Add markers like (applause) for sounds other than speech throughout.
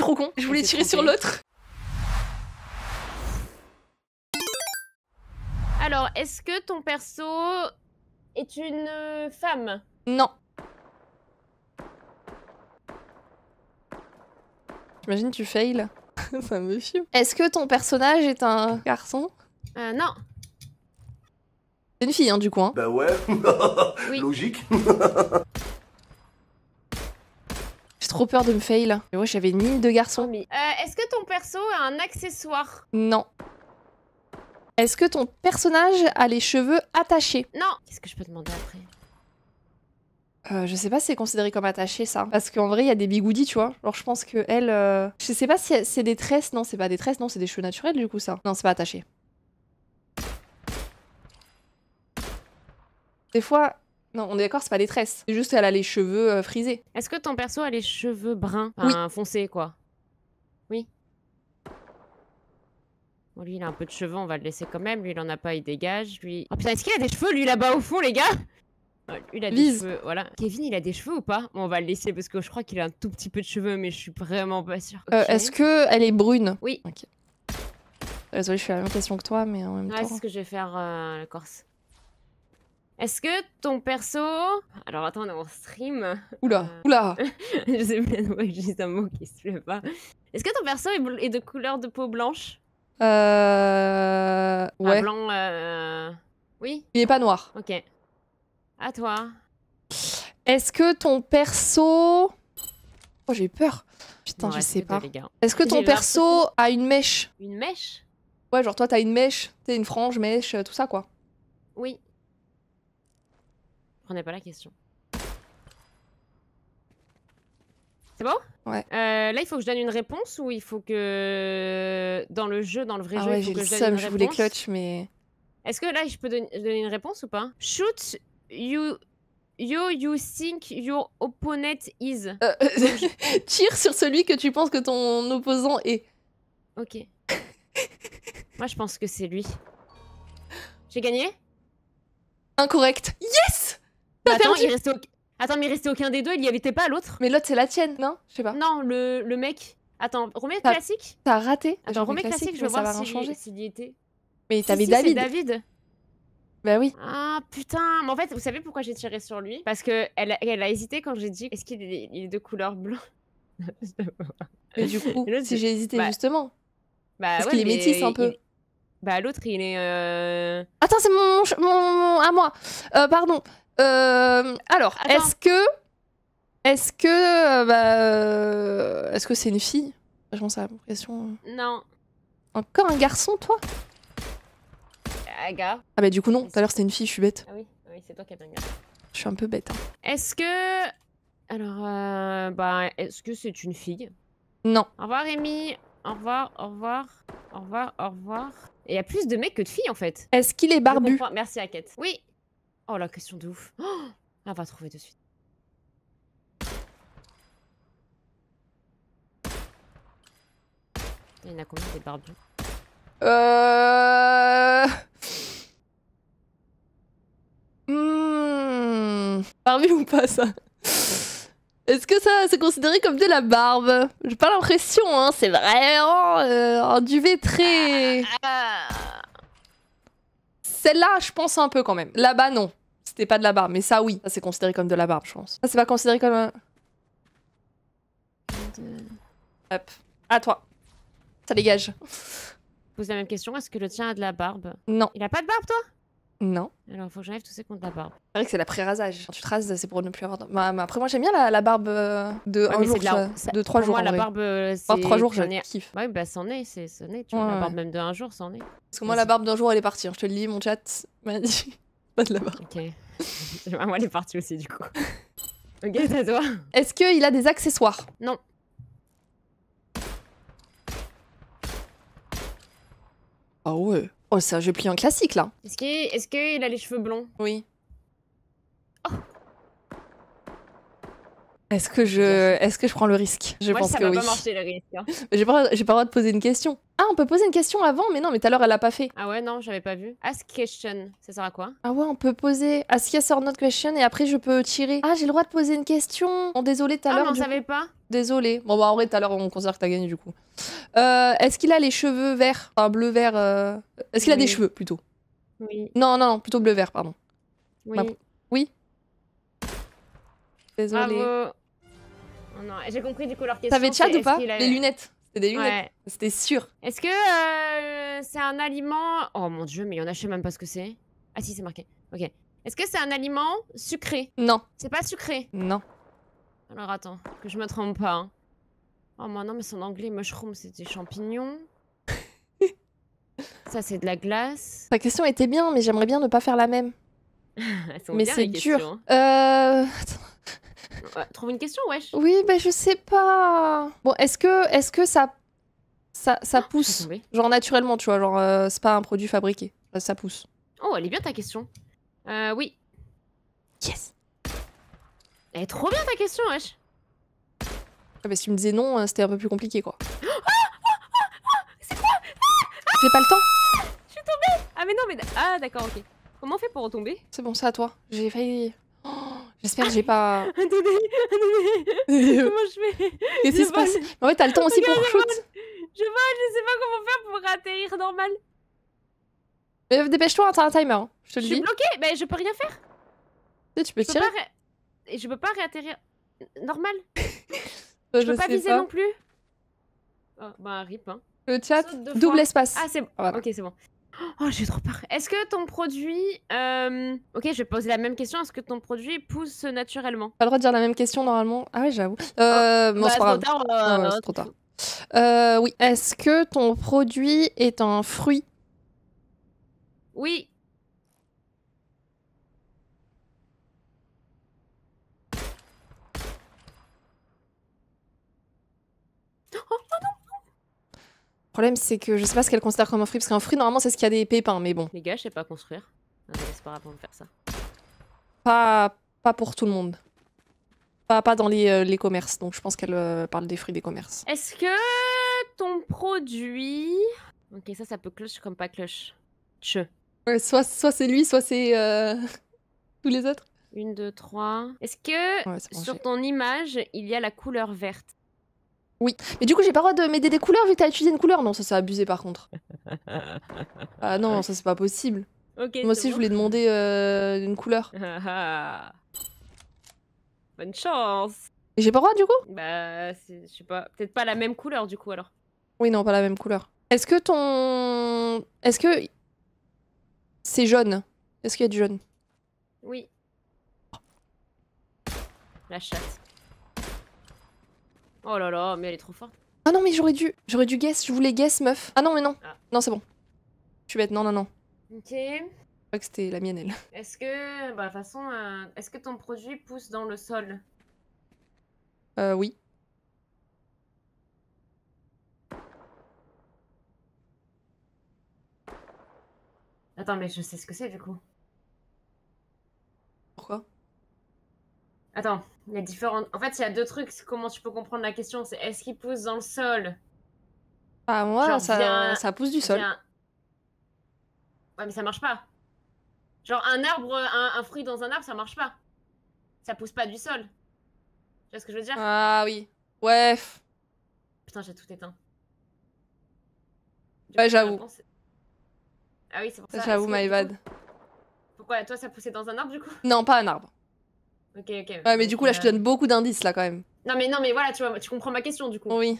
trop con. Je voulais tirer sur l'autre. Alors, est-ce que ton perso est une euh, femme Non. J'imagine tu fails. (laughs) Ça me fume. Est-ce que ton personnage est un garçon euh, Non. C'est une fille, hein, du coin. Hein. Bah ouais. (laughs) Logique. (laughs) trop peur de me fail. Mais moi, j'avais ni de garçon. Euh, est-ce que ton perso a un accessoire Non. Est-ce que ton personnage a les cheveux attachés Non. Qu'est-ce que je peux demander après euh, je sais pas si c'est considéré comme attaché ça. Parce qu'en vrai, il y a des bigoudis, tu vois. Genre, je pense que elle. Euh, je sais pas si c'est des tresses. Non, c'est pas des tresses. Non, c'est des cheveux naturels du coup, ça. Non, c'est pas attaché. Des fois, non, on est d'accord, c'est pas des tresses. C'est juste elle a les cheveux euh, frisés. Est-ce que ton perso a les cheveux bruns Enfin, foncés, quoi. Oui. Bon, lui, il a un peu de cheveux, on va le laisser quand même. Lui, il en a pas, il dégage. Lui. Oh putain, est-ce qu'il a des cheveux, lui, là-bas au fond, les gars il a des cheveux, voilà. Kevin, il a des cheveux ou pas bon, On va le laisser parce que je crois qu'il a un tout petit peu de cheveux, mais je suis vraiment pas sûre. Euh, est-ce qu'elle est brune Oui. Ok. Désolée, je suis la même question que toi, mais en même temps. Ouais, ce que je vais faire euh, la Corse. Est-ce que ton perso. Alors attends, on est en stream. Oula, euh, oula (laughs) Je sais bien ouais, je un mot qui se plaît pas. Est-ce que ton perso est, de couleur de peau blanche Euh. Ouais. blanc, euh... Oui. Il est pas noir. Ok. À toi. Est-ce que ton perso. Oh, j'ai peur. Putain, je sais pas. Est-ce que ton perso a une mèche Une mèche Ouais, genre toi, t'as une mèche, t'es une frange, mèche, euh, tout ça, quoi. Oui comprenais pas la question. C'est bon Ouais. Euh, là, il faut que je donne une réponse ou il faut que. Dans le jeu, dans le vrai ah jeu, il faut que je donne les clutch, mais. Est-ce que là, je peux donner une réponse ou pas Shoot you. you you think your opponent is. Euh, (laughs) tire sur celui que tu penses que ton opposant est. Ok. Moi, je pense que c'est lui. J'ai gagné Incorrect. Yes attends, mais il restait aucun des deux, il y avait pas l'autre. Mais l'autre, c'est la tienne, non Je sais pas. Non, le, le mec. Attends, remets classique T'as raté. Attends, remets classique, je veux voir s'il si y était. Mais t'avais si, David. David. Bah oui. Ah putain, mais en fait, vous savez pourquoi j'ai tiré sur lui Parce que elle a, elle a hésité quand j'ai dit est-ce qu'il est, est, de couleur blanc (laughs) Mais du coup, (laughs) si j'ai hésité bah, justement. Bah Parce qu'il est métis un peu. Bah l'autre, il est. Euh, attends, c'est mon, mon, à moi. Euh, pardon. Euh, alors, est-ce que. Est-ce que. Euh, bah, euh, est-ce que c'est une fille Je pense à la question. Non. Encore un garçon, toi Aga. Ah, bah du coup, non. Tout à l'heure, c'était une fille, je suis bête. Ah oui, ah oui c'est toi qui as bien gars. Je suis un peu bête. Hein. Est-ce que. Alors, bah, est-ce que c'est une fille Non. Au revoir, Rémi. Au revoir, au revoir, au revoir, au revoir. Il y a plus de mecs que de filles en fait. Est-ce qu'il est barbu Merci à Oui, Oh la question de ouf. Oh, on va trouver de suite. Il y en a combien des barbus Euh. Hmm. ou pas ça Est-ce que ça c'est considéré comme de la barbe J'ai pas l'impression, hein. C'est vraiment euh, du vétré. Ah, ah. Celle-là, je pense un peu quand même. Là-bas, non. C'est pas de la barbe, mais ça oui. Ça c'est considéré comme de la barbe, je pense. Ça c'est pas considéré comme un... Hop. À toi. Ça dégage. Pose la même question, est-ce que le tien a de la barbe Non. Il a pas de barbe toi non. Alors, faut que j'enlève tous ces comptes de la barbe. C'est vrai que c'est la pré rasage Quand tu te rases, c'est pour ne plus avoir. De... Bah, après, moi, j'aime bien la, barbe euh, de un jour, de, la... Euh, trois jours. Moi, la barbe, euh, c'est. trois jours, je kiffe. Ouais, bah, c'en est, c'est c'en est. Tu vois, la barbe même de un jour, c'en est. Parce que moi, la barbe d'un jour, elle est partie. Hein. Je te le dis, mon chat m'a dit. (laughs) Pas de la barbe. Ok. (laughs) Moi, elle est partie aussi, du coup. (laughs) ok, c'est toi. Est-ce qu'il a des accessoires Non. Ah oh ouais. Oh, c'est un jeu pliant classique, là. Est-ce qu'il est a les cheveux blonds Oui. Oh. Est-ce que, je... Est que je prends le risque Je pense que oui. ça va pas marcher, le risque. Hein. (laughs) J'ai pas le droit de poser une question. Ah, on peut poser une question avant, mais non, mais tout à l'heure elle l'a pas fait. Ah ouais, non, j'avais pas vu. Ask question, ça sert à quoi Ah ouais, on peut poser ask yes or not question et après je peux tirer. Ah, j'ai le droit de poser une question. Bon, oh, désolé tout à ah, l'heure. Ah, on savait pas. Désolé. Bon, bah en vrai, tout à l'heure on considère que t'as gagné du coup. Euh, est-ce qu'il a les cheveux verts Enfin, bleu vert. Euh, est-ce qu'il a des cheveux plutôt Oui. Non, non, plutôt bleu vert, pardon. Oui. Oui. Désolé. Oh, non, j'ai compris du coup leur question. T'avais chat ou pas Les lunettes c'était sûr. Est-ce que euh, c'est un aliment. Oh mon dieu, mais il y en a, même pas ce que c'est. Ah si, c'est marqué. Ok. Est-ce que c'est un aliment sucré Non. C'est pas sucré Non. Alors attends, que je me trompe pas. Hein. Oh mon non, mais c'est en anglais. Mushroom, c'est des champignons. (laughs) Ça, c'est de la glace. Ta question était bien, mais j'aimerais bien ne pas faire la même. (laughs) mais c'est dur. Hein. Euh, attends. Ouais, trouve une question, wesh. Oui, bah je sais pas. Bon, est-ce que, est que ça, ça, ah, pousse Genre naturellement, tu vois, genre euh, c'est pas un produit fabriqué. Euh, ça pousse. Oh, elle est bien ta question. Euh, oui. Yes Elle est trop bien ta question, wesh. Ah bah si tu me disais non, euh, c'était un peu plus compliqué quoi. (gasps) Ah, ah, c'est quoi J'ai pas le temps Je suis tombée Ah mais non mais... Ah d'accord ok. Comment on fait pour retomber C'est bon, c'est à toi. J'ai failli... J'espère que j'ai pas. Attendez, (laughs) (laughs) comment je fais Qu'est-ce qui se passe En fait, t'as le temps aussi pour shoot. Je vois, je sais pas comment faire pour atterrir normal. Mais dépêche-toi, t'as un timer. Hein, je te le dis. Je suis bloquée, mais je peux rien faire. Tu, tu peux tirer. Et je peux pas réatterrir normal. (laughs) je, peux pas viser non plus. Oh, bah, rip, hein. Le chat, double espace. Ah, c'est bon. Ah, ok, c'est bon. Oh, j'ai trop peur. Est-ce que ton produit. Euh, ok, je vais poser la même question. Est-ce que ton produit pousse naturellement Pas le droit de dire la même question normalement. Ah oui, j'avoue. Euh, oh, bah, c'est pas Tard, c'est trop tard. Euh, oui. Est-ce que ton produit est un fruit Oui. Oh le problème, c'est que je sais pas ce qu'elle considère comme un fruit, parce qu'un fruit, normalement, c'est ce qu'il y a des pépins, mais bon. Les gars, je sais pas construire. C'est pas grave, me faire ça. Pas, pour tout le monde. Pas, dans euh, les, commerces, donc je pense qu'elle euh, parle des fruits des commerces. Est-ce que ton produit... Ok, ça, ça peut cloche comme pas cloche. Ouais, soit, soit c'est lui, soit c'est euh, (laughs) tous les autres. Une, deux, trois. Est-ce que sur ton image, il y a la couleur verte oui. Mais du coup, j'ai pas le droit de m'aider des couleurs vu que t'as utilisé une couleur. Non, ça c'est abusé par contre. (laughs) ah non, ça c'est pas possible. Moi aussi, je voulais demander euh, une couleur. (laughs) Bonne chance. J'ai pas le droit du coup Bah, je sais pas. Peut-être pas la même couleur du coup alors. Oui, non, pas la même couleur. Est-ce que ton. Est-ce que. C'est jaune Est-ce qu'il y a du jaune Oui. La chatte. Oh là là, mais elle est trop forte. Ah non, mais j'aurais dû. J'aurais dû guess. Je voulais guess, meuf. Ah non, mais non. Ah. Non, c'est bon. Je suis bête. Non, non, non. Ok. Je crois que c'était la mienne, elle. Est-ce que. Bah, de toute façon, euh, est-ce que ton produit pousse dans le sol Euh, oui. Attends, mais je sais ce que c'est du coup. Pourquoi Attends, les différentes. En fait, il y a deux trucs. Comment tu peux comprendre la question C'est est-ce qu'il pousse dans le sol Ah, moi, ça, pousse du sol. Ouais, mais ça marche pas. Genre, un arbre, un, fruit dans un arbre, ça marche pas. Ça pousse pas du sol. Tu vois ce que je veux dire Ah, oui. Ouais. Putain, j'ai tout éteint. ouais, j'avoue. Ah oui, c'est pour ça. J'avoue, my Pourquoi Toi, ça poussait dans un arbre, du coup Non, pas un arbre. Ok, ok. Ouais, mais du coup, là, je te euh, donne beaucoup d'indices, là, quand même. Non, mais non, mais voilà, tu vois, tu comprends ma question, du coup. Oui.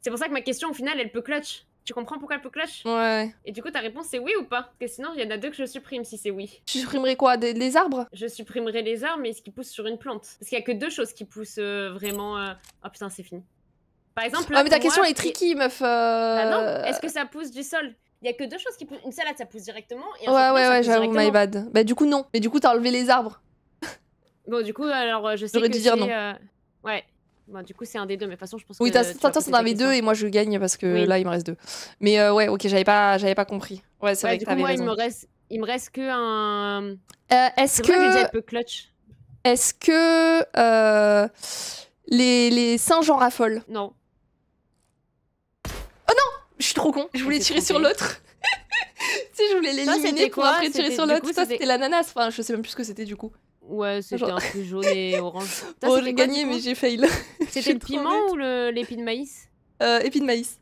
C'est pour ça que ma question, au final, elle peut clutch. Tu comprends pourquoi elle peut clutch Ouais. Et du coup, ta réponse, c'est oui ou pas Parce que sinon, il y en a deux que je supprime si c'est oui. Tu supprimerais quoi des, Les arbres Je supprimerais les arbres, mais ce qui pousse sur une plante. Parce qu'il y a que deux choses qui poussent euh, vraiment. Euh, oh putain, c'est fini. Par exemple. ah, mais ta question est tricky, meuf. Bah non Est-ce que ça pousse du sol il y a que deux choses qui poussent. Une salade, ça pousse directement. Et ouais, ouais, ouais, j'avoue, my bad. Bah, du coup, non. Mais du coup, t'as enlevé les arbres. Bon, du coup, alors euh, je sais J'aurais dû dire non. Euh, ouais. Bon, du coup, c'est un des deux, mais de toute façon, je pense que. t'as t'as- un t'en deux et moi je gagne parce que là il me reste deux. Mais euh, ouais, ok, j'avais pas, j'avais pas compris. Ouais, c'est bah, vrai que du coup, moi, il me reste, il me reste que un. est-ce que j'ai un peu clutch. est-ce que euh, les, les singes en raffolent Non. Oh non Je suis trop con. Je (laughs) voulais tirer sur l'autre. tu (laughs) sais, je voulais les l'éliminer pour après tirer sur l'autre. coup, Ça c'était c'était- l'ananas. Enfin, je sais même plus ce que c'était du coup. Ouais, c'était un peu jaune et orange. (laughs) bon, j'ai gagné, mais j'ai fail. (laughs) C'était le piment ou l'épi de maïs euh, Épi de maïs.